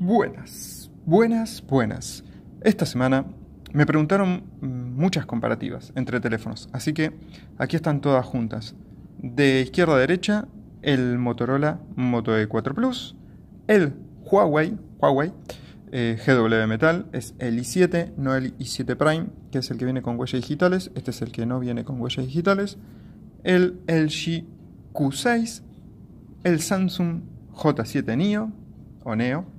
Buenas, buenas, buenas. Esta semana me preguntaron muchas comparativas entre teléfonos, así que aquí están todas juntas. De izquierda a derecha, el Motorola Moto E4 Plus, el Huawei, Huawei eh, GW Metal, es el i7, no el i7 Prime, que es el que viene con huellas digitales, este es el que no viene con huellas digitales, el LG Q6, el Samsung J7 Neo, o Neo,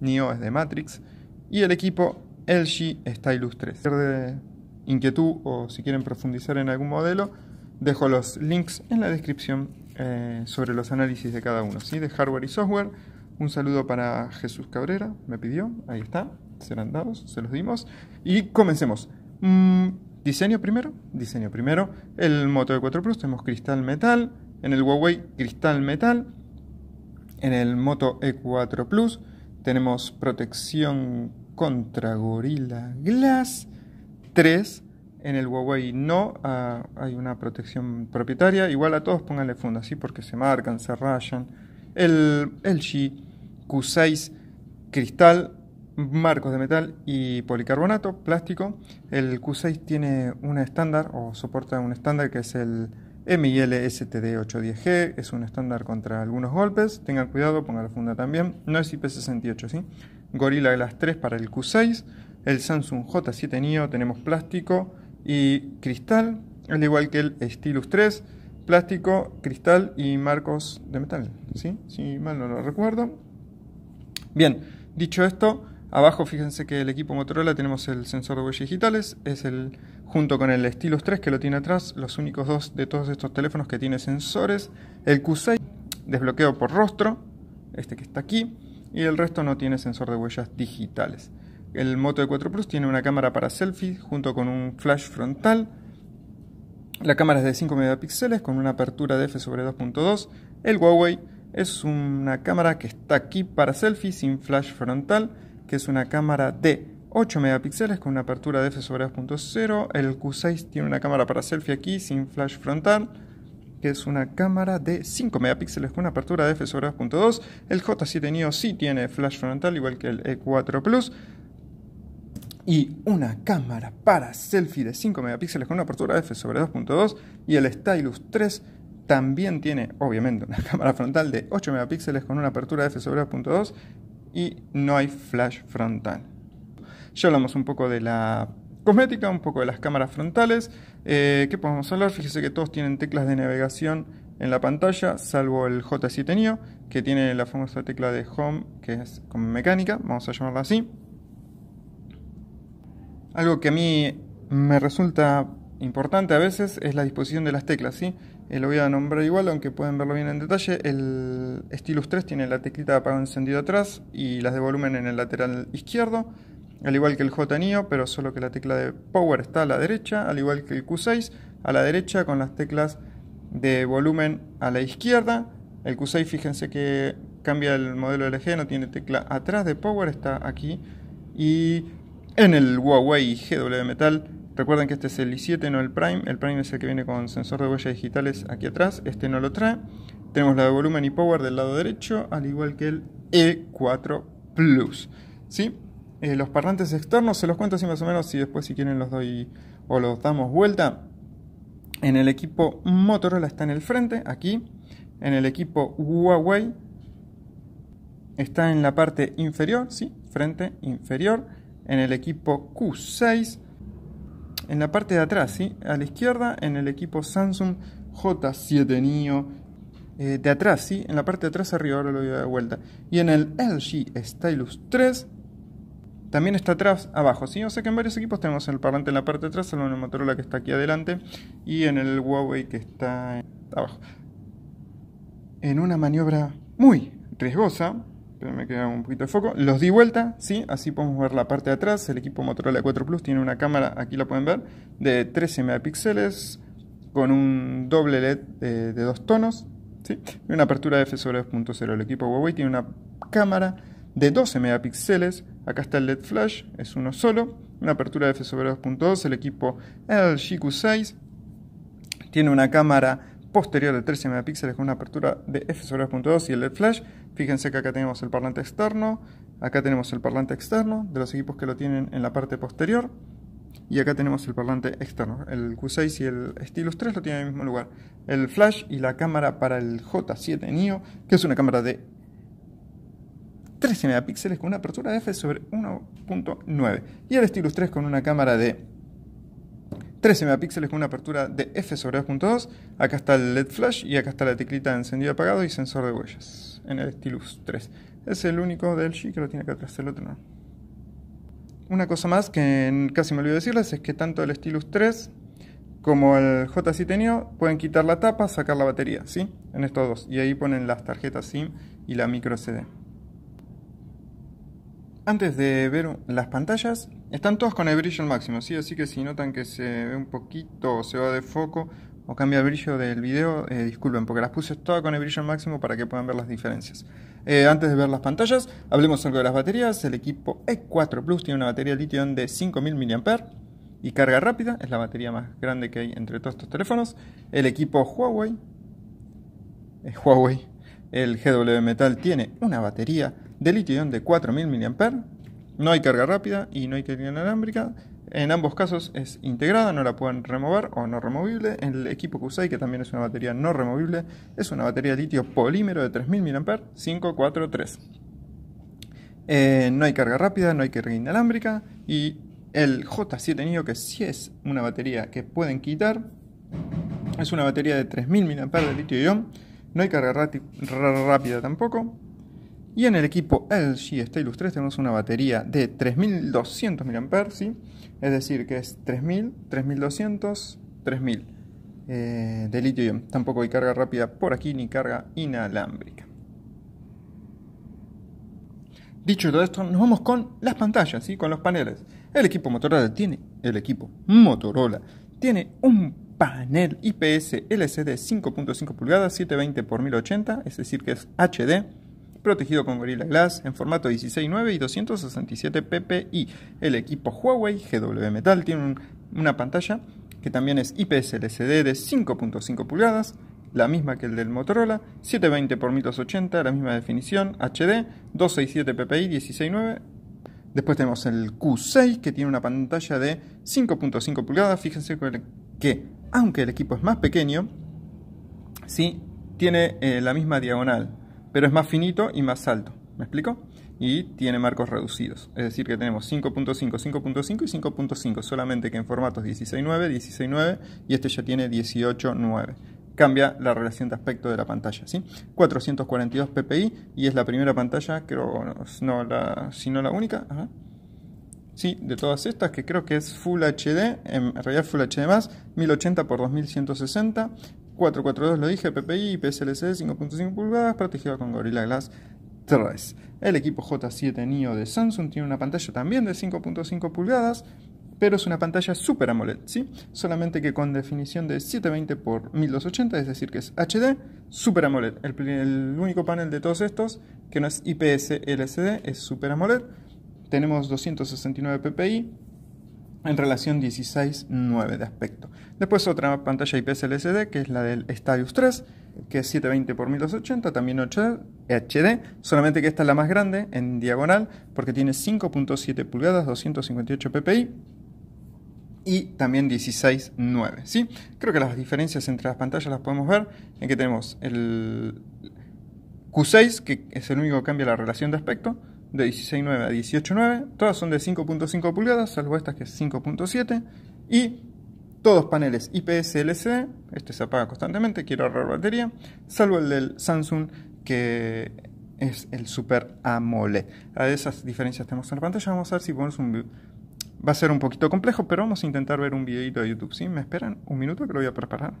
Neo es de Matrix, y el equipo LG está ilustre. de inquietud o si quieren profundizar en algún modelo, dejo los links en la descripción eh, sobre los análisis de cada uno, ¿sí? de hardware y software. Un saludo para Jesús Cabrera, me pidió, ahí está, serán dados, se los dimos. Y comencemos. Mm, diseño primero, diseño primero. El Moto e 4 Plus tenemos cristal metal, en el Huawei cristal metal, en el Moto E4 Plus tenemos protección contra Gorilla Glass 3 en el Huawei no ah, hay una protección propietaria. Igual a todos pónganle funda, ¿sí? porque se marcan, se rayan. El LG Q6 cristal, marcos de metal y policarbonato, plástico. El Q6 tiene un estándar o soporta un estándar que es el MIL-STD 810G es un estándar contra algunos golpes. Tengan cuidado, pongan la funda también. No es IP68, ¿sí? Gorilla Glass 3 para el Q6. El Samsung J7 Neo tenemos plástico y cristal, al igual que el Stylus 3, plástico, cristal y marcos de metal, ¿sí? Si mal no lo recuerdo. Bien, dicho esto, Abajo fíjense que el equipo Motorola tenemos el sensor de huellas digitales, es el junto con el Stylus 3 que lo tiene atrás, los únicos dos de todos estos teléfonos que tiene sensores, el Q6 desbloqueo por rostro, este que está aquí, y el resto no tiene sensor de huellas digitales. El Moto E4 Plus tiene una cámara para selfie junto con un flash frontal. La cámara es de 5 megapíxeles con una apertura de f sobre 2.2. El Huawei es una cámara que está aquí para selfie sin flash frontal que es una cámara de 8 megapíxeles con una apertura de f sobre 2.0. El Q6 tiene una cámara para selfie aquí sin flash frontal, que es una cámara de 5 megapíxeles con una apertura de f sobre 2.2. El J7 Neo sí tiene flash frontal, igual que el E4 Plus. Y una cámara para selfie de 5 megapíxeles con una apertura de f sobre 2.2. Y el Stylus 3 también tiene, obviamente, una cámara frontal de 8 megapíxeles con una apertura de f sobre 2.2 y no hay flash frontal. Ya hablamos un poco de la cosmética, un poco de las cámaras frontales. Eh, ¿Qué podemos hablar? Fíjese que todos tienen teclas de navegación en la pantalla, salvo el J7 Neo, que tiene la famosa tecla de Home, que es como mecánica, vamos a llamarla así. Algo que a mí me resulta importante a veces es la disposición de las teclas, ¿sí? Eh, lo voy a nombrar igual, aunque pueden verlo bien en detalle. El Stylus 3 tiene la teclita de apagado encendido atrás y las de volumen en el lateral izquierdo. Al igual que el J pero solo que la tecla de Power está a la derecha. Al igual que el Q6, a la derecha con las teclas de volumen a la izquierda. El Q6, fíjense que cambia el modelo LG, no tiene tecla atrás de Power, está aquí. Y en el Huawei GW Metal Recuerden que este es el i7, no el Prime. El Prime es el que viene con sensor de huellas digitales aquí atrás. Este no lo trae. Tenemos la de volumen y power del lado derecho, al igual que el E4 Plus. ¿Sí? Eh, los parlantes externos, se los cuento así más o menos, y después si quieren los doy o los damos vuelta. En el equipo Motorola está en el frente, aquí. En el equipo Huawei está en la parte inferior, ¿sí? Frente inferior. En el equipo Q6 en la parte de atrás, ¿sí? a la izquierda, en el equipo Samsung J7 Nio eh, de atrás, ¿sí? en la parte de atrás arriba, ahora lo voy a dar vuelta. Y en el LG Stylus 3 también está atrás, abajo, ¿sí? O sea que en varios equipos tenemos el parlante en la parte de atrás, en el Motorola que está aquí adelante y en el Huawei que está abajo. En una maniobra muy riesgosa, me queda un poquito de foco. Los di vuelta, sí, así podemos ver la parte de atrás. El equipo Motorola 4 Plus tiene una cámara, aquí la pueden ver, de 13 megapíxeles con un doble LED eh, de, dos tonos ¿sí? y una apertura de f sobre 2.0. El equipo Huawei tiene una cámara de 12 megapíxeles. Acá está el LED flash, es uno solo. Una apertura de f sobre 2.2. El equipo LG Q6 tiene una cámara posterior de 13 megapíxeles con una apertura de f sobre 2.2 y el LED flash. Fíjense que acá tenemos el parlante externo, acá tenemos el parlante externo de los equipos que lo tienen en la parte posterior y acá tenemos el parlante externo. El Q6 y el Stylus 3 lo tienen en el mismo lugar. El flash y la cámara para el J7 NIO, que es una cámara de 13 megapíxeles con una apertura de f sobre 1.9 y el Stylus 3 con una cámara de 13 megapíxeles con una apertura de f sobre 2.2. Acá está el LED flash y acá está la teclita de encendido apagado y sensor de huellas en el Stylus 3. Es el único del Shi que lo tiene que atrás, el otro no. Una cosa más que casi me olvidé decirles es que tanto el Stylus 3 como el J7 pueden quitar la tapa, sacar la batería, ¿sí? En estos dos. Y ahí ponen las tarjetas SIM y la micro SD. Antes de ver las pantallas, están todos con el brillo al máximo, ¿sí? Así que si notan que se ve un poquito o se va de foco o cambia el brillo del video, eh, disculpen, porque las puse todas con el brillo máximo para que puedan ver las diferencias. Eh, antes de ver las pantallas, hablemos algo de las baterías. El equipo E4 Plus tiene una batería de litio de 5000 mAh y carga rápida, es la batería más grande que hay entre todos estos teléfonos. El equipo Huawei, eh, Huawei, el GW Metal tiene una batería de litio de 4000 mAh, no hay carga rápida y no hay carga inalámbrica. En ambos casos es integrada, no la pueden remover o no removible. El equipo que usáis, que también es una batería no removible, es una batería de litio polímero de 3000 mAh 543. 3. no hay carga rápida, no hay carga inalámbrica y el J7 NIO, que sí es una batería que pueden quitar, es una batería de 3000 mAh de litio-ion. No hay carga rápida tampoco. Y en el equipo LG Stylus 3 tenemos una batería de 3200 mAh, es decir, que es 3000, 3200, 3000 de litio Tampoco hay carga rápida por aquí ni carga inalámbrica. Dicho todo esto, nos vamos con las pantallas, y con los paneles. El equipo Motorola tiene, el equipo Motorola tiene un panel IPS LCD 5.5 pulgadas 720 x 1080, es decir, que es HD protegido con Gorilla Glass en formato 16.9 y 267 ppi. El equipo Huawei GW Metal tiene una pantalla que también es IPS LCD de 5.5 pulgadas, la misma que el del Motorola, 720 x 1080 la misma definición, HD, 267 ppi, 16.9. Después tenemos el Q6 que tiene una pantalla de 5.5 pulgadas. Fíjense que, aunque el equipo es más pequeño, sí, tiene eh, la misma diagonal, pero es más finito y más alto. ¿Me explico? Y tiene marcos reducidos. Es decir, que tenemos 5.5, 5.5 y 5.5, solamente que en formatos 16.9, 16.9 y este ya tiene 18.9. Cambia la relación de aspecto de la pantalla, ¿sí? 442 ppi y es la primera pantalla, creo, no, la, si no la única, Sí, de todas estas, que creo que es Full HD, en realidad Full HD más, 1080 x 2160, 442, lo dije, PPI, PSLC 5.5 pulgadas, protegido con Gorilla Glass 3. El equipo J7 Neo de Samsung tiene una pantalla también de 5.5 pulgadas, pero es una pantalla Super AMOLED, ¿sí? Solamente que con definición de 720x1280, es decir, que es HD Super AMOLED. El, el único panel de todos estos que no es IPS LCD es Super AMOLED. Tenemos 269 ppi, en relación 16.9 de aspecto. Después otra pantalla IPS LCD, que es la del Stadius 3, que es 720x1280, también 8 HD, solamente que esta es la más grande en diagonal, porque tiene 5.7 pulgadas, 258 ppi y también 16.9. ¿sí? Creo que las diferencias entre las pantallas las podemos ver en que tenemos el Q6, que es el único que cambia la relación de aspecto, de 16.9 a 18.9, todas son de 5.5 pulgadas, salvo estas que es 5.7, y todos paneles IPS LCD, este se apaga constantemente, quiero ahorrar batería, salvo el del Samsung que es el Super AMOLED. A esas diferencias tenemos en la pantalla, vamos a ver si ponemos un... Va a ser un poquito complejo, pero vamos a intentar ver un videito de YouTube, ¿sí? ¿Me esperan un minuto que lo voy a preparar?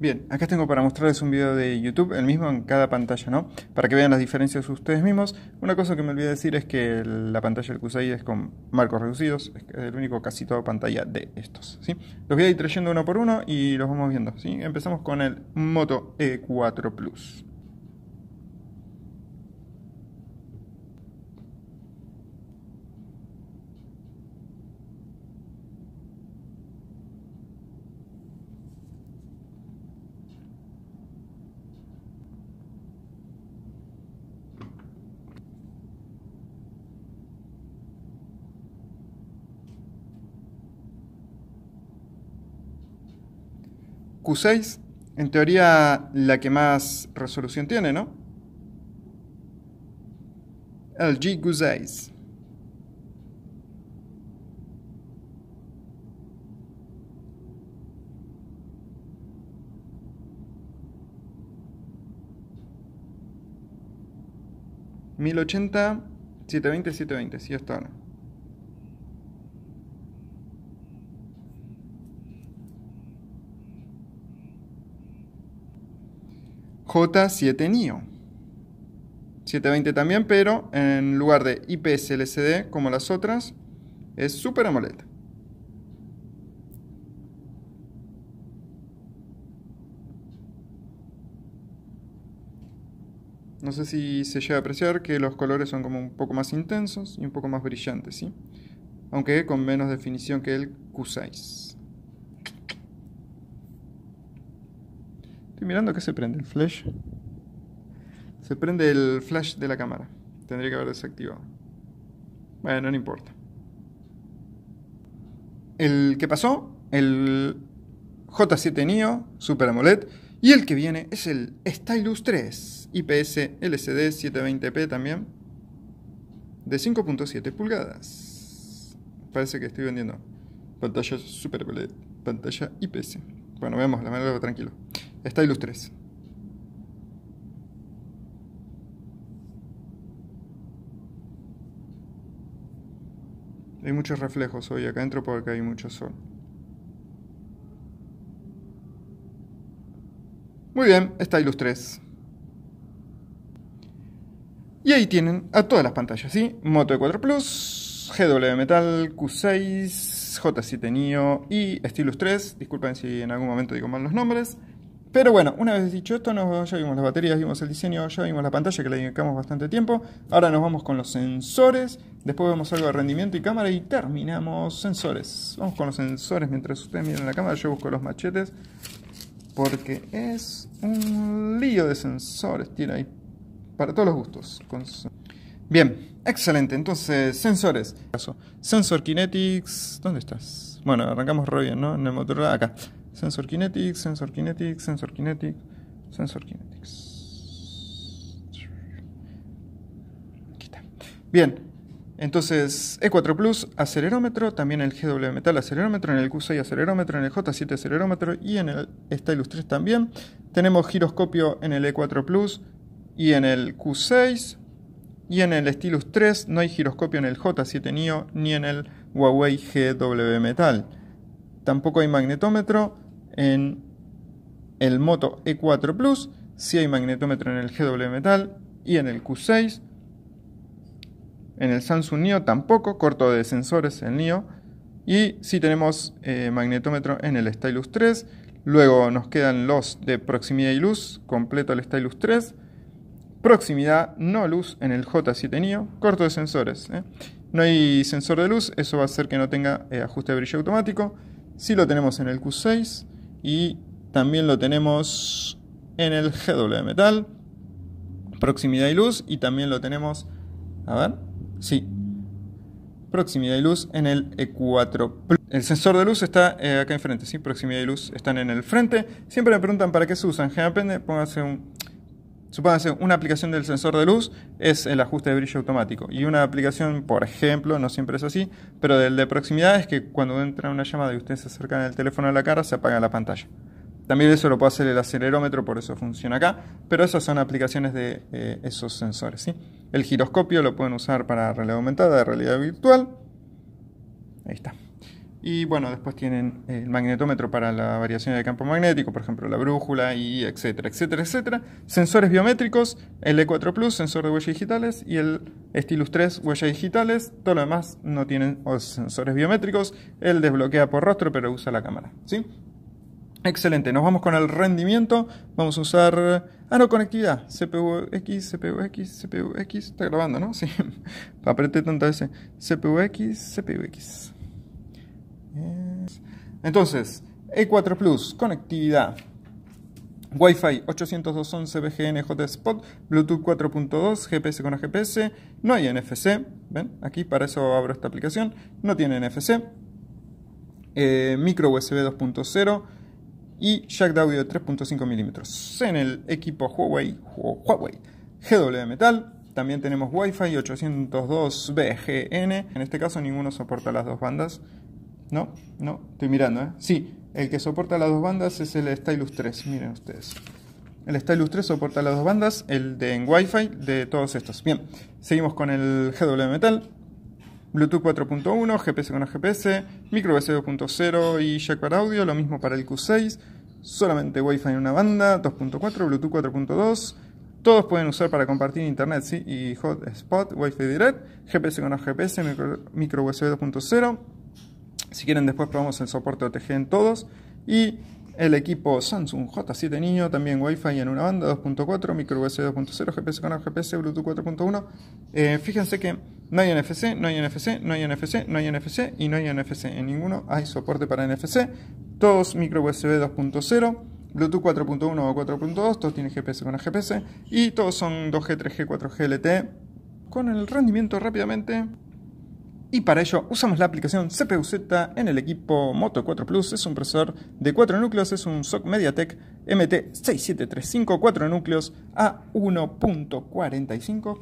Bien, acá tengo para mostrarles un video de YouTube, el mismo en cada pantalla, ¿no? Para que vean las diferencias ustedes mismos. Una cosa que me olvidé decir es que la pantalla del QSI es con marcos reducidos, es el único casi todo pantalla de estos, ¿sí? Los voy a ir trayendo uno por uno y los vamos viendo, ¿sí? Empezamos con el Moto E4 Plus. Q6, en teoría la que más resolución tiene, ¿no? LG Q6. ¿1080? 720, 720, sí, está. no J7NIO. 720 también, pero en lugar de IPS LCD como las otras, es Super AMOLED. No sé si se llega a apreciar que los colores son como un poco más intensos y un poco más brillantes, ¿sí? Aunque con menos definición que el Q6. mirando que se prende el flash. Se prende el flash de la cámara. Tendría que haber desactivado. Bueno, no importa. El que pasó, el J7 Nio, Super AMOLED. Y el que viene es el Stylus 3 IPS LCD 720p también. De 5.7 pulgadas. Parece que estoy vendiendo pantalla Super AMOLED, pantalla IPS. Bueno, veamos la manera tranquilo. Stylus 3 Hay muchos reflejos hoy acá adentro porque hay mucho sol. Muy bien, Stylus 3 Y ahí tienen a todas las pantallas, ¿sí? Moto E4 Plus, GW Metal, Q6, J7 Neo y Stylus 3. Disculpen si en algún momento digo mal los nombres. Pero bueno, una vez dicho esto, ya vimos las baterías, vimos el diseño, ya vimos la pantalla que le dedicamos bastante tiempo. Ahora nos vamos con los sensores, después vemos algo de rendimiento y cámara y terminamos sensores. Vamos con los sensores mientras ustedes miran la cámara, yo busco los machetes porque es un lío de sensores, tiene ahí para todos los gustos. Bien, excelente. Entonces, sensores. Sensor Kinetics, ¿dónde estás? Bueno, arrancamos re bien, ¿no? En el motor acá. Sensor Kinetics, Sensor Kinetics, Sensor Kinetics, Sensor Kinetics. Bien, entonces E4 Plus acelerómetro, también el GW Metal acelerómetro, en el Q6 acelerómetro, en el J7 acelerómetro y en el Stylus 3 también. Tenemos giroscopio en el E4 Plus y en el Q6. Y en el Stylus 3 no hay giroscopio en el J7 NIO ni en el Huawei GW Metal. Tampoco hay magnetómetro en el Moto E4 Plus, si hay magnetómetro en el GW Metal y en el Q6. En el Samsung NIO tampoco, corto de sensores el NIO. Y si tenemos eh, magnetómetro en el Stylus 3. Luego nos quedan los de proximidad y luz, completo el Stylus 3. Proximidad, no luz en el J7 NIO, corto de sensores. ¿eh? No hay sensor de luz, eso va a hacer que no tenga eh, ajuste de brillo automático. Si lo tenemos en el Q6, y también lo tenemos en el GW metal, proximidad y luz y también lo tenemos, a ver, sí, proximidad y luz en el E4 El sensor de luz está eh, acá enfrente, sí, proximidad y luz están en el frente. Siempre me preguntan para qué se usan, generalmente pónganse un Supónganse, una aplicación del sensor de luz es el ajuste de brillo automático. Y una aplicación, por ejemplo, no siempre es así, pero del de proximidad es que cuando entra una llamada y ustedes se acercan el teléfono a la cara, se apaga la pantalla. También eso lo puede hacer el acelerómetro, por eso funciona acá, pero esas son aplicaciones de eh, esos sensores. El giroscopio lo pueden usar para realidad aumentada, realidad virtual. Ahí está. Y bueno, después tienen eh, el magnetómetro para la variación de campo magnético, por ejemplo, la brújula y etcétera, etcétera, etcétera. Sensores biométricos, el E4 Plus, sensor de huellas digitales y el Stylus 3 huellas digitales. Todo lo demás no tienen sensores biométricos. Él desbloquea por rostro, pero usa la cámara, ¿sí? Excelente, nos vamos con el rendimiento. Vamos a usar. Ah, no, conectividad. CPU-X, CPU-X, CPU-X... Está grabando, ¿no? Sí. Apreté tantas ese. CPUX, x entonces, E4 Plus, conectividad. Wi-Fi 802.11 BGN Hotspot, Bluetooth 4.2, GPS con GPS, no hay NFC, ven, aquí para eso abro esta aplicación, no tiene NFC, eh, micro USB 2.0 y jack de audio 3.5 milímetros. En el equipo Huawei, Huawei GW Metal, también tenemos Wi-Fi 802 BGN, en este caso ninguno soporta las dos bandas, no, no, estoy mirando, ¿eh? Sí, el que soporta las dos bandas es el Stylus 3, miren ustedes. El Stylus 3 soporta las dos bandas, el de en Wi-Fi, de todos estos. Bien, seguimos con el GW Metal. Bluetooth 4.1, GPS con GPS, micro USB 2.0 y jack para audio, lo mismo para el Q6, solamente Wi-Fi en una banda, 2.4, Bluetooth 4.2, todos pueden usar para compartir internet, ¿sí? Y hotspot, Wi-Fi direct, GPS con GPS, micro USB 2.0. Si quieren después probamos el soporte OTG en todos. Y el equipo Samsung J7 Niño, también Wi-Fi en una banda 2.4, micro USB 2.0, GPS con GPS, Bluetooth 4.1. Eh, fíjense que no hay NFC, no hay NFC, no hay NFC, no hay NFC y no hay NFC. En ninguno hay soporte para NFC. Todos micro USB 2.0. Bluetooth 4.1 o 4.2, todos tienen GPS con GPS y todos son 2G, 3G, 4G LTE con el rendimiento rápidamente y para ello usamos la aplicación CPU-Z en el equipo Moto 4 Plus. Es un procesador de 4 núcleos, es un SOC MediaTek MT6735, 4 núcleos a 1.45.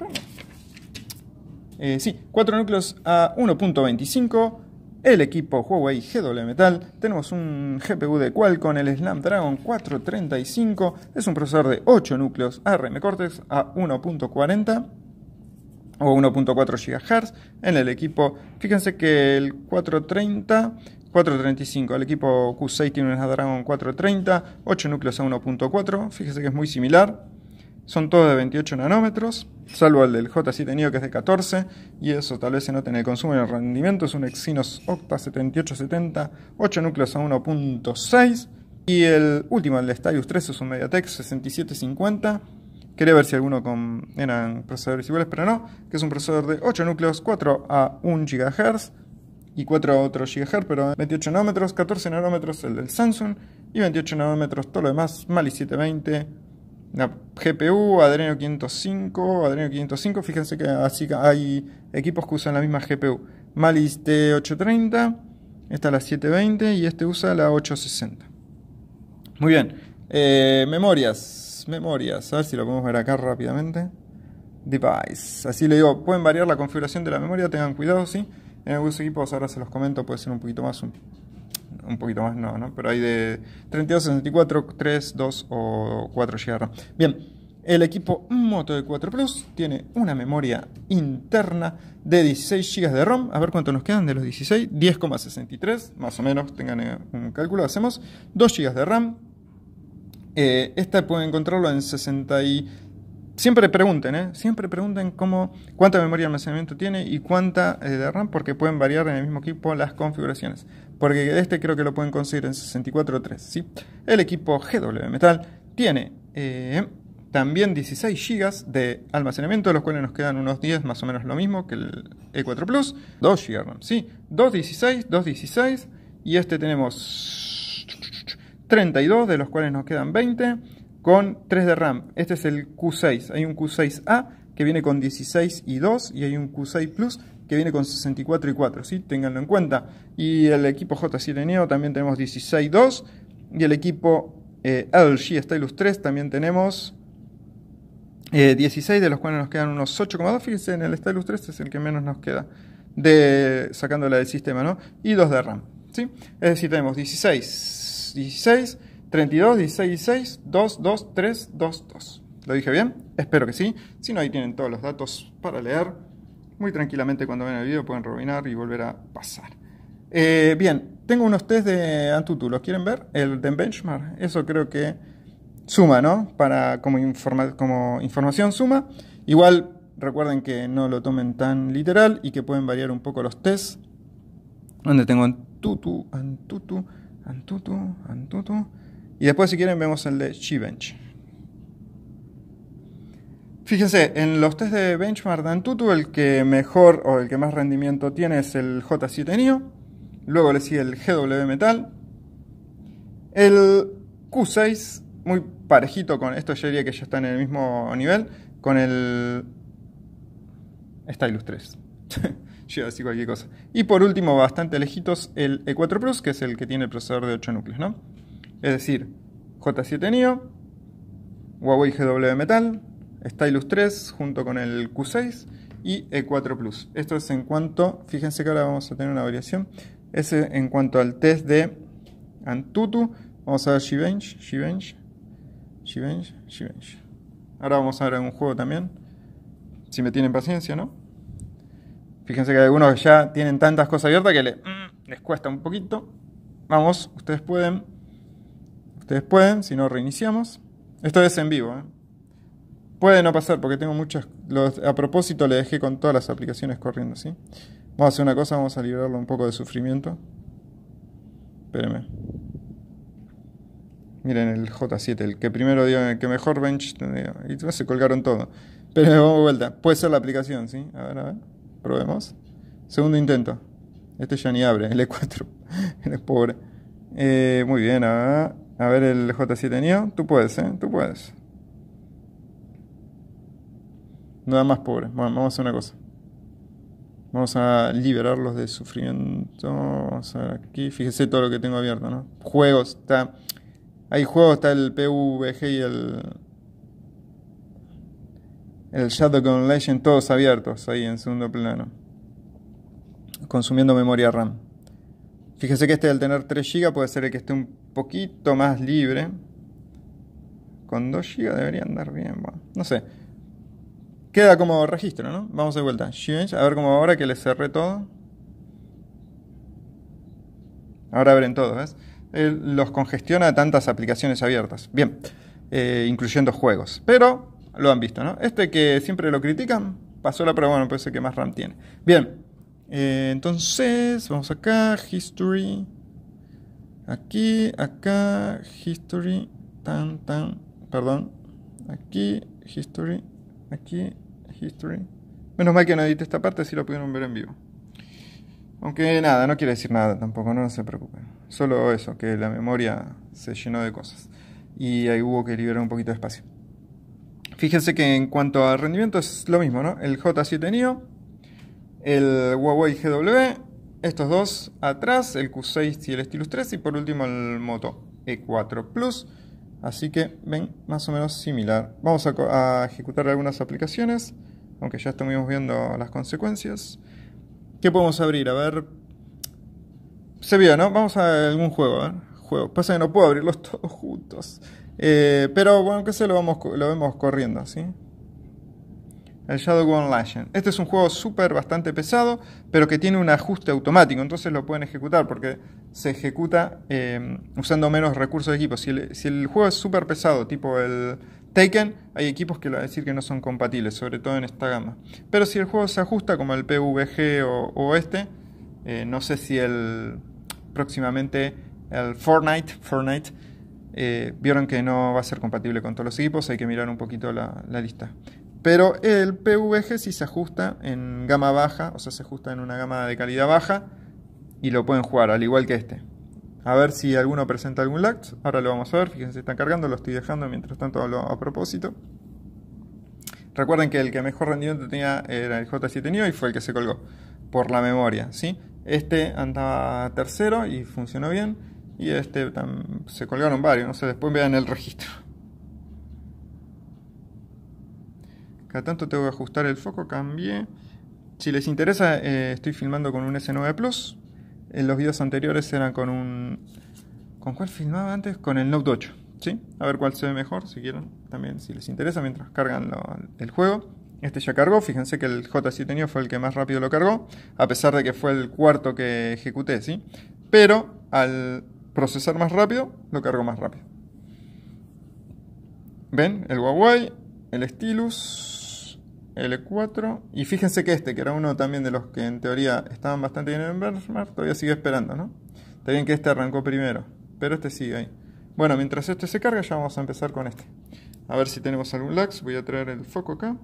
Eh, sí, 4 núcleos a 1.25. El equipo Huawei GW Metal. Tenemos un GPU de Qualcomm, el Snapdragon 435. Es un procesador de 8 núcleos ARM Cortex a 1.40 o 1.4 GHz en el equipo. Fíjense que el 430 435. El equipo Q6 tiene un Snapdragon 430, 8 núcleos a 1.4. fíjense que es muy similar. Son todos de 28 nanómetros, salvo el del J7 Neo que es de 14, y eso tal vez se note en el consumo y el rendimiento. Es un Exynos Octa 7870, 8 núcleos a 1.6. Y el último, el de Stylus 3, es un MediaTek 6750. Quería ver si alguno con, eran procesadores iguales, pero no, que es un procesador de 8 núcleos, 4 a 1 GHz y 4 a otro GHz, pero 28 nanómetros, 14 nanómetros el del Samsung y 28 nanómetros todo lo demás, Mali 720, la GPU, Adreno 505, Adreno 505, fíjense que así hay equipos que usan la misma GPU, Mali T830, esta es la 720 y este usa la 860. Muy bien, eh, memorias, memorias. A ver si lo podemos ver acá rápidamente. Device. Así le digo, pueden variar la configuración de la memoria, tengan cuidado, ¿sí? En algunos equipos, ahora se los comento, puede ser un poquito más, un, poquito más no, ¿no? Pero hay de 32, 64, 3, 2 o 4 GB. Bien. El equipo Moto de 4 Plus tiene una memoria interna de 16 GB de ROM. A ver cuánto nos quedan de los 16. 10,63, más o menos, tengan eh, un cálculo, hacemos. 2 GB de RAM, eh, esta pueden encontrarlo en 60 y... Siempre pregunten, ¿eh? Siempre pregunten cómo, cuánta memoria de almacenamiento tiene y cuánta eh, de RAM, porque pueden variar en el mismo equipo las configuraciones. Porque este creo que lo pueden conseguir en 64 o 3, ¿sí? El equipo GW Metal tiene eh, también 16 GB de almacenamiento, de los cuales nos quedan unos 10, más o menos lo mismo que el E4 Plus. 2 GB RAM, ¿sí? 216, 216 y este tenemos 32, de los cuales nos quedan 20, con 3 de RAM. Este es el Q6. Hay un Q6A que viene con 16 y 2 y hay un Q6 Plus que viene con 64 y 4, ¿sí? Ténganlo en cuenta. Y el equipo J7 Neo también tenemos 16 y 2 y el equipo eh, LG Stylus 3 también tenemos 16, eh, de los cuales nos quedan unos 8,2. Fíjense, en el Stylus 3 es el que menos nos queda, de, sacándola del sistema, ¿no? Y 2 de RAM, Es decir, tenemos 16, 16 32 16 3, 2, 2. ¿Lo dije bien? Espero que sí. Si no, ahí tienen todos los datos para leer. Muy tranquilamente cuando ven el video pueden rebobinar y volver a pasar. Eh, bien, tengo unos test de Antutu. ¿Los quieren ver? El de Benchmark. Eso creo que suma, ¿no? Para, como, como información suma. Igual recuerden que no lo tomen tan literal y que pueden variar un poco los tests. Donde tengo Antutu, Antutu. Antutu, Antutu. Y después, si quieren, vemos el de G-Bench. Fíjense, en los test de benchmark de Antutu, el que mejor o el que más rendimiento tiene es el J7NIO. Luego le sigue el GW Metal. El Q6, muy parejito con esto, yo diría que ya está en el mismo nivel, con el Stylus 3. así cualquier cosa. Y por último, bastante lejitos, el E4 Plus, que es el que tiene el procesador de 8 núcleos, ¿no? Es decir, J7 Neo, Huawei GW Metal, Stylus 3 junto con el Q6 y E4 Plus. Esto es en cuanto, fíjense que ahora vamos a tener una variación, es en cuanto al test de Antutu, vamos a ver si Ahora vamos a ver un juego también, si me tienen paciencia, ¿no? Fíjense que algunos ya tienen tantas cosas abiertas que mm. les cuesta un poquito. Vamos, ustedes pueden. Ustedes pueden, si no reiniciamos. Esto es en vivo. ¿eh? Puede no pasar porque tengo muchas... a propósito le dejé con todas las aplicaciones corriendo, ¿sí? Vamos a hacer una cosa, vamos a liberarlo un poco de sufrimiento. Espérenme. Miren el J7, el que primero dio, el que mejor bench Y se colgaron todo. Pero de vuelta. Puede ser la aplicación, ¿sí? A ver, a ver. Probemos. Segundo intento. Este ya ni abre, El e 4 es pobre. Eh, muy bien, a, ver el J7 Neo. Tú puedes, ¿eh? Tú puedes. Nada más pobre. Bueno, vamos a hacer una cosa. Vamos a liberarlos de sufrimiento. Vamos a ver aquí. Fíjese todo lo que tengo abierto, ¿no? Juegos. Está... Hay juegos, está el PVG y el el Shadowgun Legend todos abiertos ahí en segundo plano, consumiendo memoria RAM. fíjese que este al tener 3 GB puede ser el que esté un poquito más libre. Con 2 GB debería andar bien, no sé. Queda como registro, ¿no? Vamos de vuelta. a ver cómo ahora que le cerré todo. Ahora abren todo, ¿ves? los congestiona tantas aplicaciones abiertas. Bien, eh, incluyendo juegos. Pero lo han visto, ¿no? Este que siempre lo critican, pasó la prueba, bueno, parece que más RAM tiene. Bien, eh, entonces, vamos acá, History, aquí, acá, History, tan, tan, perdón, aquí, History, aquí, History. Menos mal que no edité esta parte, si lo pudieron ver en vivo. Aunque nada, no quiere decir nada tampoco, no, no se preocupen. Solo eso, que la memoria se llenó de cosas. Y ahí hubo que liberar un poquito de espacio. Fíjense que en cuanto a rendimiento es lo mismo, ¿no? El J7 NIO, el Huawei GW, estos dos atrás, el Q6 y el Stylus 3 y por último el Moto E4 Plus. Así que ven, más o menos similar. Vamos a, ejecutar algunas aplicaciones, aunque ya estuvimos viendo las consecuencias. ¿Qué podemos abrir? A ver... Se vio, ¿no? Vamos a algún juego, a Pasa que no puedo abrirlos todos juntos. Eh, pero bueno, que se lo, vamos, lo vemos corriendo, ¿sí? El Shadowgun Legend. Este es un juego súper bastante pesado, pero que tiene un ajuste automático, entonces lo pueden ejecutar porque se ejecuta em, usando menos recursos de equipo. Si el, si el juego es súper pesado, tipo el Taken, hay equipos que lo decir que no son compatibles, sobre todo en esta gama. Pero si el juego se ajusta, como el PVG o, este, eh, no sé si el próximamente el Fortnite, Fortnite eh, vieron que no va a ser compatible con todos los equipos, hay que mirar un poquito la, lista. Pero el PVG sí se ajusta en gama baja, o sea, se ajusta en una gama de calidad baja y lo pueden jugar, al igual que este. A ver si alguno presenta algún lag, ahora lo vamos a ver, fíjense, están cargando, lo estoy dejando, mientras tanto hablo a propósito. Recuerden que el que mejor rendimiento tenía era el J7 Neo y fue el que se colgó por la memoria, ¿sí? Este andaba tercero y funcionó bien. Y este, se colgaron varios, no sé, después vean el registro. Cada tanto tengo que ajustar el foco, cambié. Si les interesa, eh, estoy filmando con un S9 Plus. En los videos anteriores eran con un... ¿Con cuál filmaba antes? Con el Note 8. ¿Sí? A ver cuál se ve mejor, si quieren. También, si les interesa, mientras cargan el juego. Este ya cargó, fíjense que el J7 Neo fue el que más rápido lo cargó, a pesar de que fue el cuarto que ejecuté, ¿sí? Pero al procesar más rápido, lo cargo más rápido. ¿Ven? El Huawei, el Stylus, L4. E y fíjense que este, que era uno también de los que en teoría estaban bastante bien en benchmark, todavía sigue esperando, ¿no? Está bien que este arrancó primero, pero este sigue ahí. Bueno, mientras este se carga, ya vamos a empezar con este. A ver si tenemos algún lax. Voy a traer el foco acá.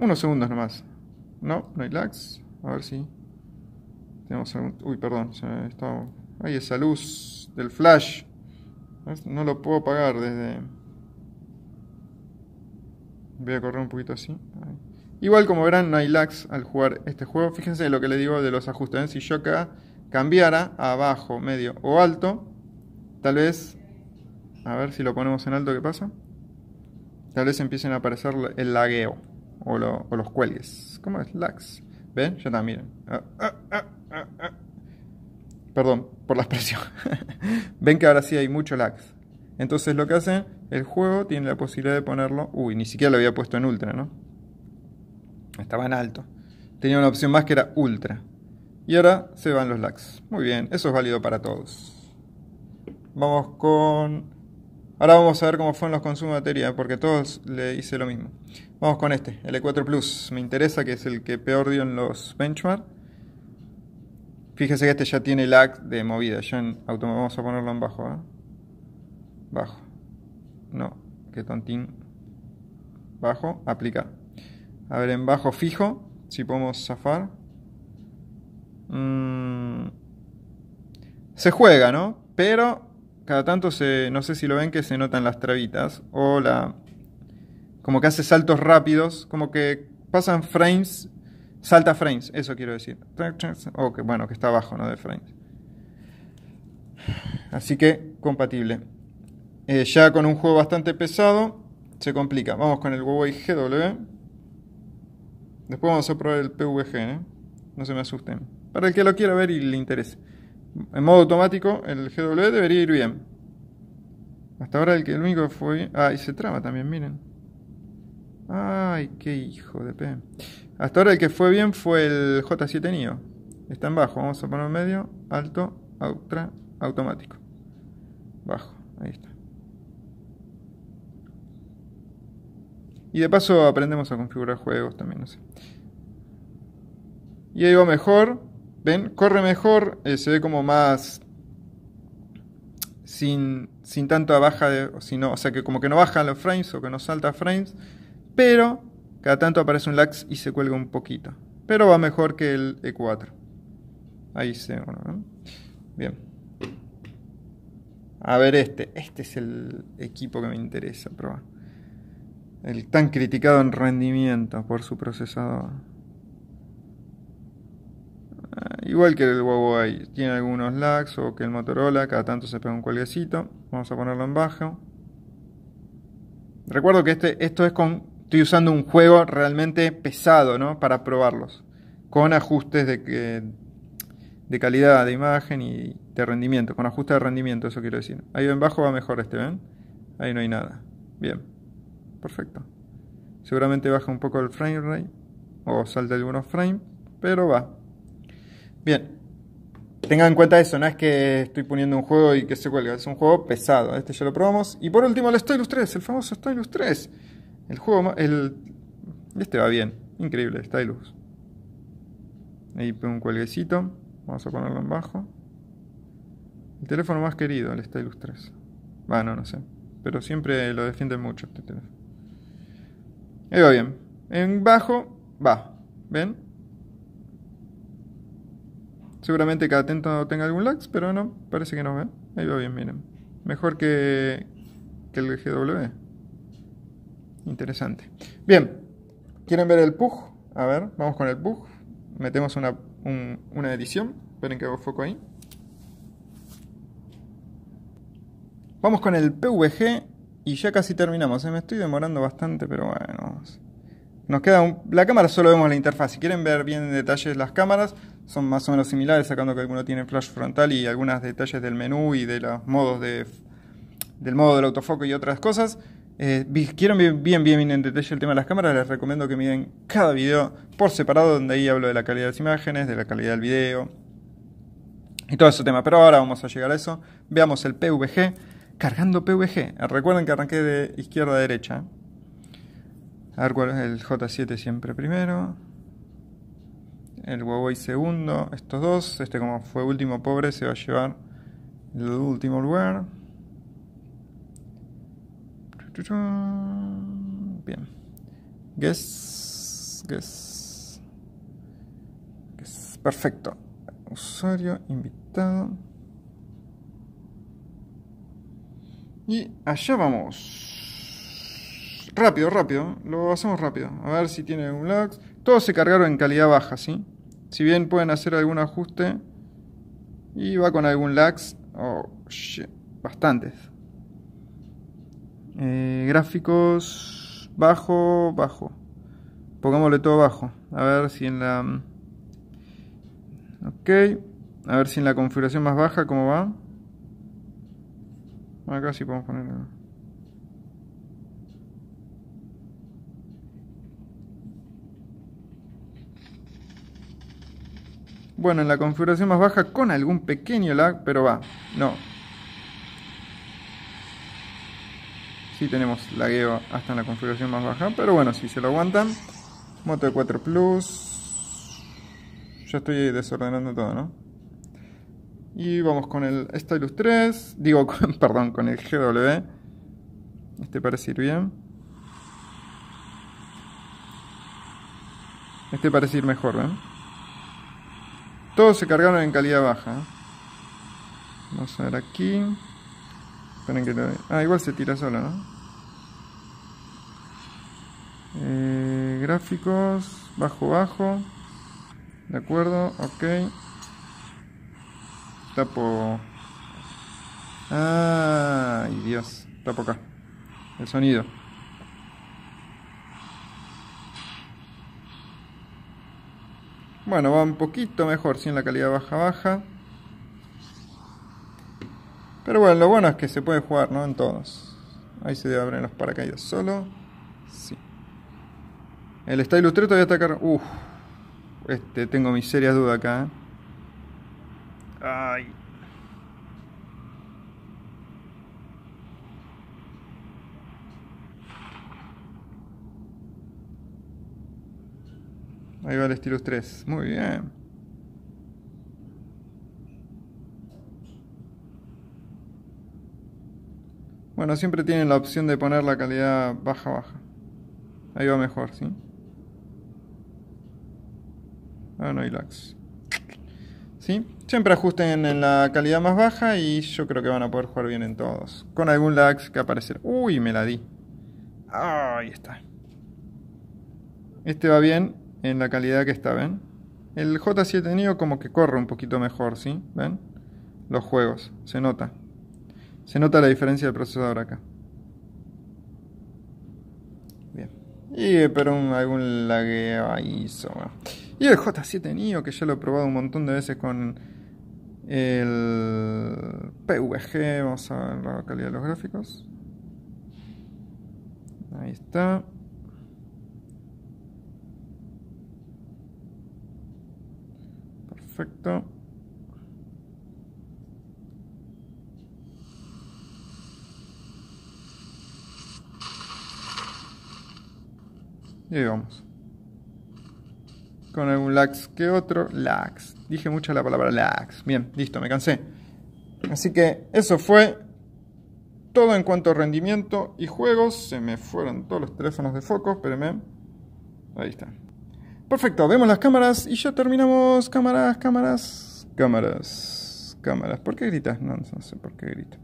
unos segundos nomás. No, no hay lags. A ver si. Tenemos Uy, perdón, se esa luz del flash. No lo puedo apagar desde... Voy a correr un poquito así. Igual como verán, no hay lags al jugar este juego. Fíjense lo que le digo de los ajustes. ¿eh? Si yo acá cambiara a bajo, medio o alto, tal vez... A ver si lo ponemos en alto, ¿qué pasa? Tal vez empiecen a aparecer el lagueo o, los cuelgues. ¿Cómo es? Lags. ¿Ven? Ya también ah, ah, ah. Perdón, por la expresión. Ven que ahora sí hay mucho lags. Entonces lo que hacen, el juego tiene la posibilidad de ponerlo... Uy, ni siquiera lo había puesto en ultra, ¿no? Estaba en alto. Tenía una opción más que era ultra. Y ahora se van los lags. Muy bien, eso es válido para todos. Vamos con... Ahora vamos a ver cómo fueron los consumos de batería, porque todos le hice lo mismo. Vamos con este, el E4 Plus. Me interesa que es el que peor dio en los benchmark. Fíjese que este ya tiene lag de movida. ya en auto vamos a ponerlo en bajo. ¿eh? Bajo. No, qué tontín. Bajo, aplicar. A ver, en bajo fijo, si podemos zafar. Mm. Se juega, ¿no? Pero cada tanto se, no sé si lo ven que se notan las trabitas o la como que hace saltos rápidos, como que pasan frames Salta frames, eso quiero decir. Ok, bueno, que está abajo, no de frames. Así que compatible. Eh, ya con un juego bastante pesado, se complica. Vamos con el Huawei GW. Después vamos a probar el PVG, ¿eh? no se me asusten. Para el que lo quiera ver y le interese. En modo automático, el GW debería ir bien. Hasta ahora el que el único fue... Ah, y se trama también, miren. Ay, qué hijo de P. Hasta ahora el que fue bien fue el J7 NEO Está en bajo. Vamos a poner medio, alto, ultra, automático. Bajo. Ahí está. Y de paso aprendemos a configurar juegos también, Y ahí va mejor. Ven, corre mejor. Eh, se ve como más. Sin, sin a baja de. Sino, o sea que como que no bajan los frames o que no salta frames. Pero cada tanto aparece un lax y se cuelga un poquito. Pero va mejor que el E4. Ahí se... bueno Bien. A ver este. Este es el equipo que me interesa probar. El tan criticado en rendimiento por su procesador. Ah, igual que el Huawei, tiene algunos lags o que el Motorola, cada tanto se pega un cuelguecito. Vamos a ponerlo en bajo. Recuerdo que este, esto es con estoy usando un juego realmente pesado ¿no? para probarlos, con ajustes de, de calidad de imagen y de rendimiento, con ajuste de rendimiento, eso quiero decir. Ahí en bajo va mejor este, ¿ven? Ahí no hay nada. Bien, perfecto. Seguramente baja un poco el frame rate o salta algunos frames, pero va. Bien, tengan en cuenta eso, no es que estoy poniendo un juego y que se cuelga, es un juego pesado. Este ya lo probamos. Y por último, el Stylus 3, el famoso Stylus 3. El juego El, este va bien. Increíble, Stylus. Ahí pone un cuelguecito. Vamos a ponerlo en bajo. El teléfono más querido, el Stylus 3. Bueno, no sé. Pero siempre lo defienden mucho este teléfono. Ahí va bien. En bajo va. ¿Ven? Seguramente cada atento tenga algún lax, pero no, parece que no, ve. Ahí va bien, miren. Mejor que, que el GW. Interesante. Bien, ¿quieren ver el pug? A ver, vamos con el pug. Metemos una, edición. Esperen que hago foco ahí. Vamos con el PVG y ya casi terminamos. se ¿eh? Me estoy demorando bastante, pero bueno. Nos queda la cámara, solo vemos la interfaz. Si quieren ver bien en detalle las cámaras, son más o menos similares, sacando que alguno tiene flash frontal y algunos detalles del menú y de los modos de, del modo del autofoco y otras cosas. Eh, quiero bien, bien, bien en detalle el tema de las cámaras, les recomiendo que miren cada video por separado, donde ahí hablo de la calidad de las imágenes, de la calidad del video y todo ese tema. Pero ahora vamos a llegar a eso. Veamos el PVG, cargando PVG. Eh, recuerden que arranqué de izquierda a derecha. A ver cuál es el J7 siempre primero. El Huawei segundo. Estos dos. Este como fue último pobre se va a llevar el último lugar. Bien. Guess. Guess. Perfecto. Usuario invitado. Y allá vamos. Rápido, rápido. Lo hacemos rápido. A ver si tiene un lag. Todos se cargaron en calidad baja, ¿sí? Si bien pueden hacer algún ajuste. Y va con algún lags. Oh, Bastantes. Eh, gráficos, bajo, bajo. Pongámosle todo bajo. A ver si en la... Ok. A ver si en la configuración más baja, ¿cómo va? Acá sí podemos poner... Bueno, en la configuración más baja con algún pequeño lag, pero va. No, Sí tenemos lagueo hasta en la configuración más baja, pero bueno, si se lo aguantan. Moto de 4 Plus. Ya estoy desordenando todo, ¿no? Y vamos con el Stylus 3. Digo, perdón, con el GW. Este parece ir bien. Este parece ir mejor, ¿ven? ¿eh? Todos se cargaron en calidad baja. Vamos a ver aquí. Ah, igual se tira solo, ¿no? Eh, gráficos, bajo, bajo. De acuerdo, ok. Tapo. Ay ah, Dios. Tapo acá. El sonido. Bueno, va un poquito mejor, sin la calidad baja, baja. Pero bueno, lo bueno es que se puede jugar, ¿no? En todos. Ahí se abrir los paracaídas. Solo. Sí. El Stylus 3 todavía está cargado. Uff. Este, tengo mis serias dudas acá. ¿eh? Ay. Ahí va el Stylus 3. Muy bien. Bueno, siempre tienen la opción de poner la calidad baja, baja. Ahí va mejor, ¿sí? Ah, no hay lags. ¿Sí? Siempre ajusten en la calidad más baja y yo creo que van a poder jugar bien en todos. Con algún lags que aparecer. Uy, me la di. ahí está. Este va bien en la calidad que está, ¿ven? El J7 Neo como que corre un poquito mejor, ¿sí? ¿Ven? Los juegos, se nota. Se nota la diferencia del procesador acá. Bien. Y pero algún lagueo ahí Y el J7 Neo, que ya lo he probado un montón de veces con el PVG. Vamos a ver la calidad de los gráficos. Ahí está. Perfecto. Y ahí vamos. Con algún lax que otro. Lax. Dije mucha la palabra lax. Bien, listo, me cansé. Así que eso fue todo en cuanto a rendimiento y juegos. Se me fueron todos los teléfonos de foco, espérenme. Ahí está. Perfecto, vemos las cámaras y ya terminamos. Cámaras, cámaras, cámaras, cámaras. ¿Por qué gritas? No, no sé por qué gritas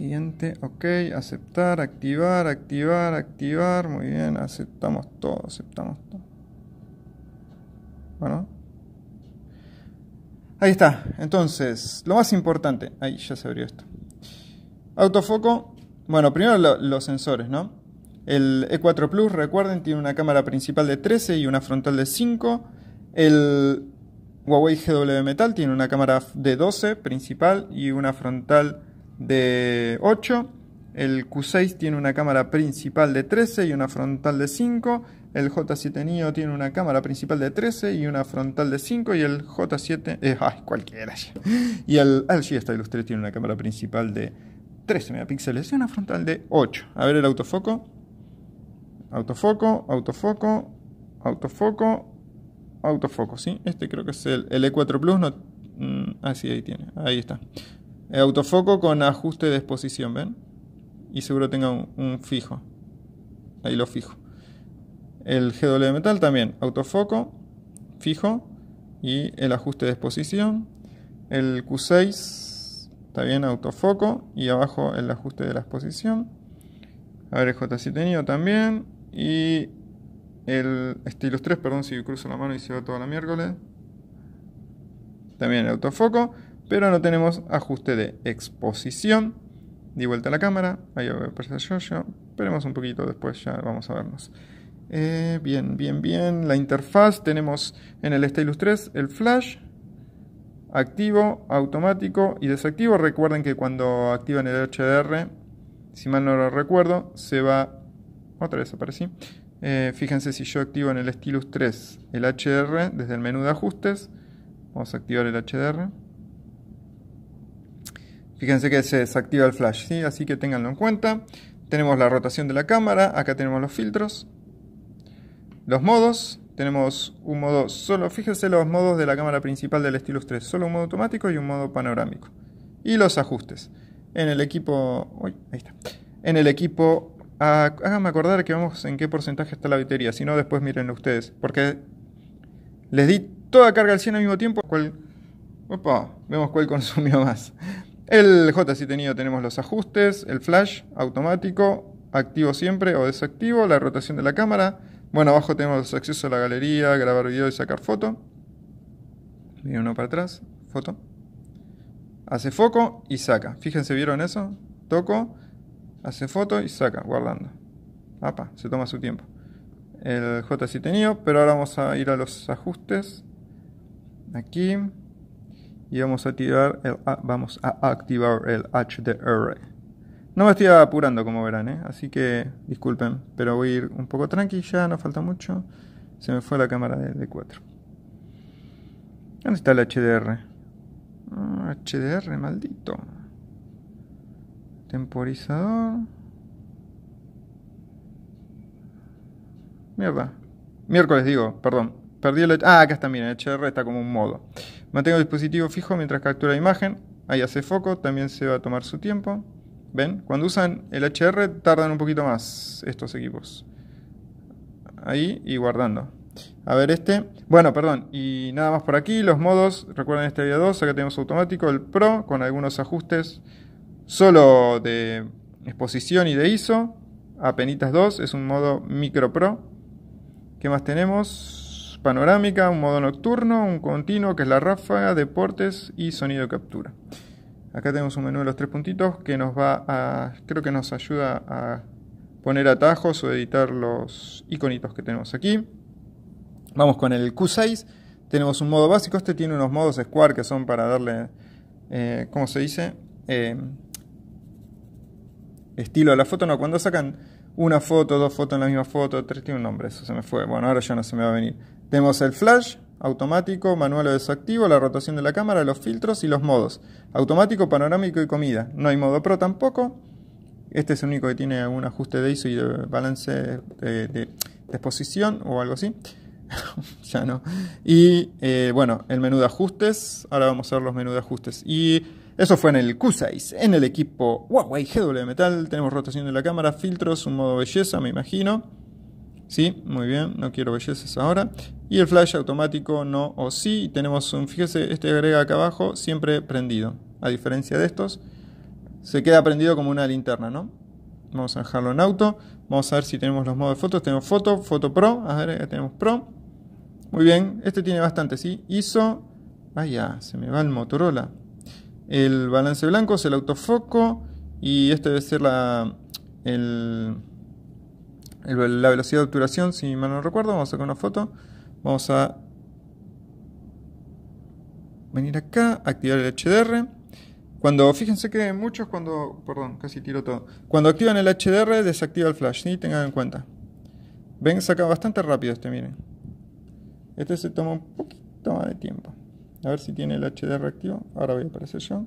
siguiente, ok, aceptar, activar, activar, activar, muy bien, aceptamos todo, aceptamos todo. Bueno, ahí está, entonces, lo más importante, ahí ya se abrió esto. Autofoco, bueno, primero los sensores, ¿no? El E4 Plus, recuerden, tiene una cámara principal de 13 y una frontal de 5. El Huawei GW Metal tiene una cámara de 12 principal y una frontal de 8. El Q6 tiene una cámara principal de 13 y una frontal de 5. El J7 Neo tiene una cámara principal de 13 y una frontal de 5. Y el J7. Eh, ay, cualquiera. Y el LG los 3 tiene una cámara principal de 13 megapíxeles y una frontal de 8. A ver el autofoco. Autofoco, autofoco, autofoco, autofoco. ¿sí? Este creo que es el e 4 Plus. No... Mm, ah, sí, ahí tiene. Ahí está. El autofoco con ajuste de exposición, ¿ven? Y seguro tenga un, fijo. Ahí lo fijo. El GW de metal también, autofoco, fijo y el ajuste de exposición. El Q6, también autofoco y abajo el ajuste de la exposición. A ver, J7 tenido también. Y el Stylus 3, perdón si cruzo la mano y se va toda la miércoles. También autofoco pero no tenemos ajuste de exposición. Di vuelta a la cámara, ahí va a aparecer yo, esperemos un poquito después, ya vamos a vernos. Eh, bien, bien, bien, la interfaz, tenemos en el Stylus 3 el flash, activo, automático y desactivo. Recuerden que cuando activan el HDR, si mal no lo recuerdo, se va... Otra vez aparecí. Eh, fíjense si yo activo en el Stylus 3 el HDR desde el menú de ajustes. Vamos a activar el HDR. Fíjense que se desactiva el flash, ¿sí? así que tenganlo en cuenta. Tenemos la rotación de la cámara, acá tenemos los filtros, los modos, tenemos un modo solo, fíjense los modos de la cámara principal del Stylus 3, solo un modo automático y un modo panorámico. Y los ajustes. En el equipo, uy, ahí está. En el equipo, háganme acordar que vamos en qué porcentaje está la batería, si no después mírenlo ustedes, porque les di toda carga al 100 al mismo tiempo, vemos cuál consumió más. El J tenido tenemos los ajustes, el flash automático, activo siempre o desactivo, la rotación de la cámara. Bueno, abajo tenemos acceso a la galería, grabar video y sacar foto. Viene uno para atrás, foto. Hace foco y saca. Fíjense, ¿vieron eso? Toco, hace foto y saca, guardando. Apa, se toma su tiempo. El J si tenido, pero ahora vamos a ir a los ajustes. Aquí, y vamos a activar el, vamos a activar el HDR. No me estoy apurando como verán, ¿eh? así que disculpen, pero voy a ir un poco tranqui ya, no falta mucho. Se me fue la cámara de, d 4. ¿Dónde está el HDR? HDR, ah, maldito. Temporizador. Mierda. Miércoles digo, perdón. Perdí Ah, acá está, miren, HR está como un modo. Mantengo el dispositivo fijo mientras captura la imagen. Ahí hace foco, también se va a tomar su tiempo. ¿Ven? Cuando usan el HR tardan un poquito más estos equipos. Ahí y guardando. A ver este. Bueno, perdón. Y nada más por aquí. Los modos. Recuerden este había 2. Acá tenemos automático. El Pro con algunos ajustes. Solo de exposición y de ISO. Apenitas 2. Es un modo micro Pro. ¿Qué más tenemos? panorámica, un modo nocturno, un continuo que es la ráfaga, deportes y sonido captura. Acá tenemos un menú de los tres puntitos que nos va a, creo que nos ayuda a poner atajos o editar los iconitos que tenemos aquí. Vamos con el Q6. Tenemos un modo básico. Este tiene unos modos Square que son para darle, eh, ¿cómo se dice? Eh, estilo a la foto. No, cuando sacan una foto, dos fotos en la misma foto, tres, tiene un nombre, eso se me fue. Bueno, ahora ya no se me va a venir. Tenemos el flash, automático, manual o desactivo, la rotación de la cámara, los filtros y los modos. Automático, panorámico y comida. No hay modo pro tampoco. Este es el único que tiene algún ajuste de ISO y de balance de, exposición o algo así. ya no. Y eh, bueno, el menú de ajustes. Ahora vamos a ver los menús de ajustes. Y eso fue en el Q6. En el equipo Huawei GW Metal tenemos rotación de la cámara, filtros, un modo belleza, me imagino. Sí, muy bien, no quiero bellezas ahora. Y el flash automático no o sí. Tenemos un, fíjese, este agrega acá abajo, siempre prendido. A diferencia de estos, se queda prendido como una linterna, ¿no? Vamos a dejarlo en auto. Vamos a ver si tenemos los modos de fotos. Tenemos foto, foto pro. A ver, ya tenemos pro. Muy bien, este tiene bastante, ¿sí? ISO. ya, ah, se me va el Motorola. El balance blanco es el autofoco. Y este debe ser la, el, la velocidad de obturación, si mal no recuerdo, vamos a sacar una foto, vamos a venir acá, activar el HDR. Cuando, fíjense que muchos cuando, perdón, casi tiro todo. Cuando activan el HDR desactiva el flash, ¿sí? tengan en cuenta. Ven, saca bastante rápido este, miren. Este se toma un poquito más de tiempo. A ver si tiene el HDR activo. Ahora voy a aparecer yo.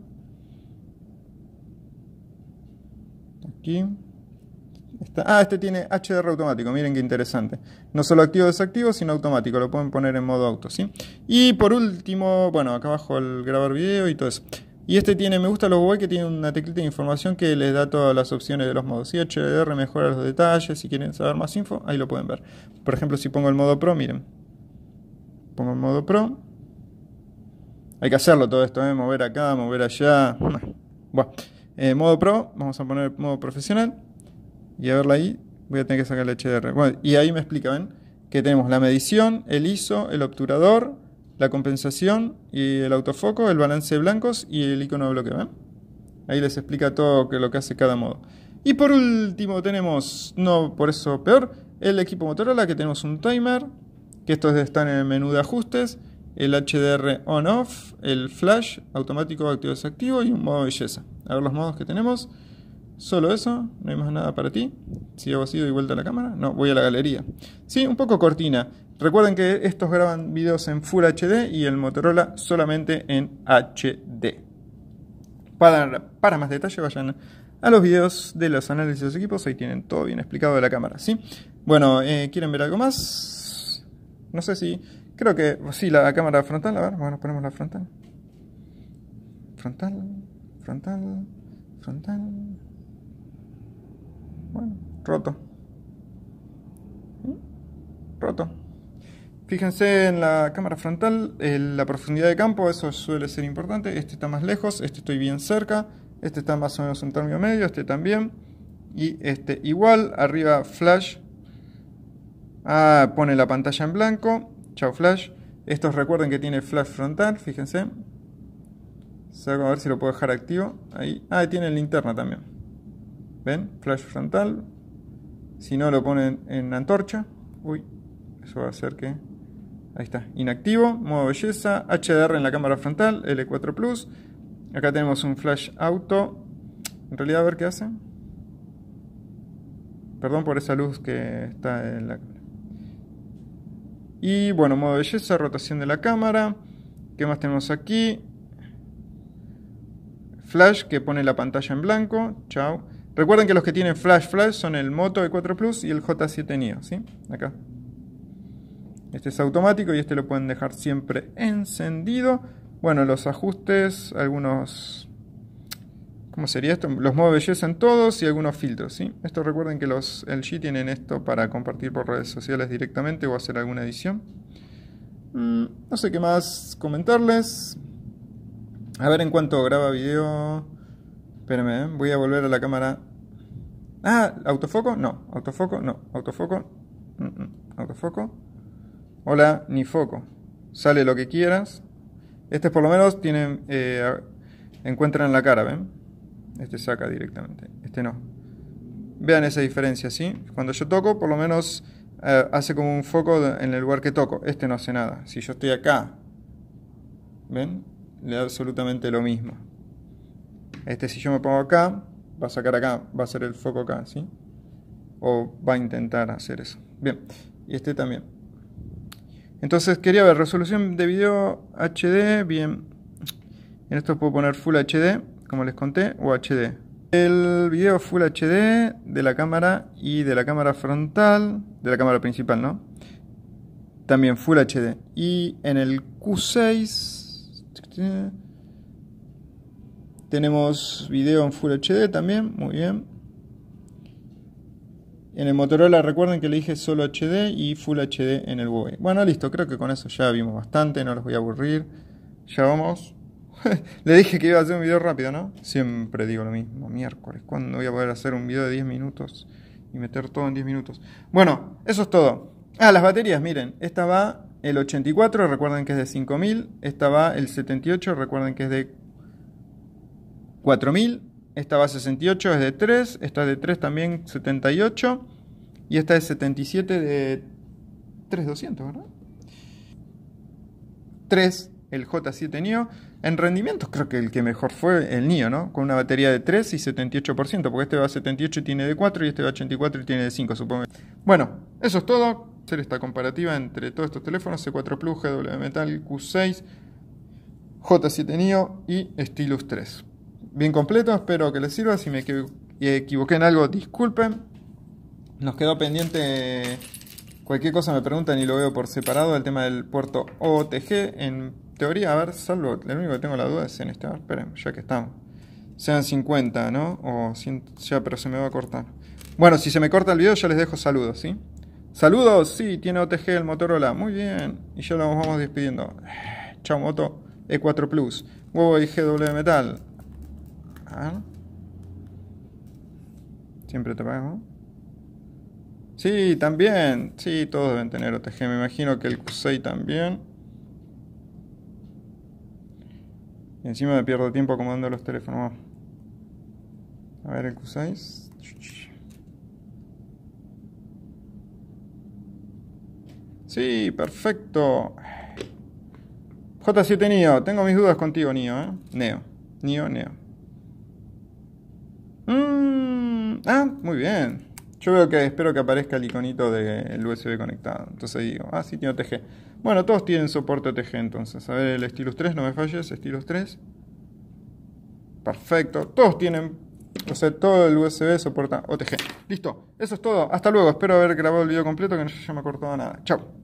Aquí ah, este tiene hdr automático, miren qué interesante. No solo activo o desactivo, sino automático, lo pueden poner en modo auto, ¿sí? Y por último, bueno, acá abajo el grabar video y todo eso. Y este tiene, me gusta lo guay que tiene una teclita de información que les da todas las opciones de los modos. Si HDR mejora los detalles, si quieren saber más info, ahí lo pueden ver. Por ejemplo, si pongo el modo Pro, miren. Pongo el modo Pro. Hay que hacerlo todo esto, ¿eh? mover acá, mover allá. Bueno, eh, modo Pro, vamos a poner modo profesional y a verla ahí, voy a tener que sacar el HDR. y ahí me ven que tenemos la medición, el ISO, el obturador, la compensación y el autofoco, el balance de blancos y el icono de bloqueo. ¿ven? Ahí les explica todo lo que hace cada modo. Y por último tenemos, no por eso peor, el equipo Motorola que tenemos un timer, que estos están en el menú de ajustes, el HDR on-off, el flash automático activo-desactivo y un modo belleza. A ver los modos que tenemos. Solo eso, no hay más nada para ti. Si hago así, doy vuelta a la cámara. No, voy a la galería. Sí, un poco cortina. Recuerden que estos graban videos en Full HD y el Motorola solamente en HD. Para, para más detalle, vayan a los videos de los análisis de los equipos. Ahí tienen todo bien explicado de la cámara. ¿sí? Bueno, eh, ¿quieren ver algo más? No sé si. Creo que. Sí, la cámara frontal. A ver, bueno, ponemos la frontal. Frontal, frontal, frontal. Bueno, roto. Roto. Fíjense en la cámara frontal, en la profundidad de campo, eso suele ser importante. Este está más lejos, este estoy bien cerca, este está más o menos en término medio, este también. Y este igual, arriba flash. Ah, pone la pantalla en blanco. Chao flash. Estos recuerden que tiene flash frontal, fíjense. a ver si lo puedo dejar activo. Ahí. Ah, tiene linterna también. ¿Ven? Flash frontal. Si no lo ponen en antorcha. Uy, eso va a hacer que... Ahí está. Inactivo, modo belleza, HDR en la cámara frontal, L4 Plus. Acá tenemos un flash auto. En realidad a ver qué hace. Perdón por esa luz que está en la Y bueno, modo belleza, rotación de la cámara. ¿Qué más tenemos aquí? Flash que pone la pantalla en blanco. Chao. Recuerden que los que tienen flash flash son el Moto E4 Plus y el J7 Neo, ¿sí? Acá. Este es automático y este lo pueden dejar siempre encendido. Bueno, los ajustes, algunos... ¿Cómo sería esto? Los modos de belleza en todos y algunos filtros, ¿sí? Esto recuerden que los LG tienen esto para compartir por redes sociales directamente o hacer alguna edición. Mm, no sé qué más comentarles. A ver en cuanto graba video... Espérenme, ¿eh? voy a volver a la cámara. Ah, autofoco, no, autofoco, no, autofoco, mm, mm, autofoco. Hola, ni foco. Sale lo que quieras. Este por lo menos tienen, eh, encuentran la cara, ¿ven? Este saca directamente, este no. Vean esa diferencia, ¿sí? Cuando yo toco, por lo menos eh, hace como un foco en el lugar que toco. Este no hace nada. Si yo estoy acá, ¿ven? Le da absolutamente lo mismo. Este, si yo me pongo acá, va a sacar acá, va a ser el foco acá, ¿sí? O va a intentar hacer eso. Bien, y este también. Entonces quería ver, resolución de video HD, bien. En esto puedo poner Full HD, como les conté, o HD. El video Full HD de la cámara y de la cámara frontal, de la cámara principal, ¿no? También Full HD. Y en el Q6 tenemos video en Full HD también, muy bien. En el Motorola recuerden que le dije solo HD y Full HD en el Huawei. Bueno, listo, creo que con eso ya vimos bastante, no los voy a aburrir. Ya vamos. le dije que iba a hacer un video rápido, ¿no? Siempre digo lo mismo, miércoles. ¿Cuándo voy a poder hacer un video de 10 minutos y meter todo en 10 minutos? Bueno, eso es todo. Ah, las baterías, miren, esta va el 84, recuerden que es de 5000, esta va el 78, recuerden que es de 4000, esta va a 68, es de 3, esta es de 3 también 78 y esta es 77 de 3200, ¿verdad? 3, el J7 NIO. En rendimientos creo que el que mejor fue el NIO, ¿no? Con una batería de 3 y 78%, porque este va a 78 y tiene de 4 y este va a 84 y tiene de 5, supongo. Bueno, eso es todo. Hacer esta comparativa entre todos estos teléfonos, C4 Plus, GW Metal, Q6, J7 NIO y Stylus 3 bien completo, espero que les sirva. Si me equivoqué en algo, disculpen. Nos quedó pendiente cualquier cosa, me preguntan y lo veo por separado, el tema del puerto OTG. En teoría, a ver, salvo, lo único que tengo la duda es en este, a esperen, ya que estamos. Sean 50, ¿no? O 100, ya, pero se me va a cortar. Bueno, si se me corta el video, ya les dejo saludos, ¿sí? Saludos, sí, tiene OTG el Motorola, muy bien. Y ya nos vamos despidiendo. Chao, moto E4 Plus. Huevo y GW Metal. Siempre te pago. Sí, también. Sí, todos deben tener OTG. Me imagino que el Q6 también. encima me pierdo tiempo acomodando los teléfonos. A ver el Q6. Sí, perfecto. J7 Neo, tengo mis dudas contigo, Neo, ¿eh? Neo, Neo, Neo. Mm, ah, muy bien. Yo veo que espero que aparezca el iconito del USB conectado. Entonces digo, ah, sí, tiene OTG. Bueno, todos tienen soporte OTG entonces. A ver, el Stylus 3, no me falles, Stylus 3. Perfecto. Todos tienen, o sea, todo el USB soporta OTG. Listo, eso es todo. Hasta luego. Espero haber grabado el video completo que no se me cortado nada. Chao.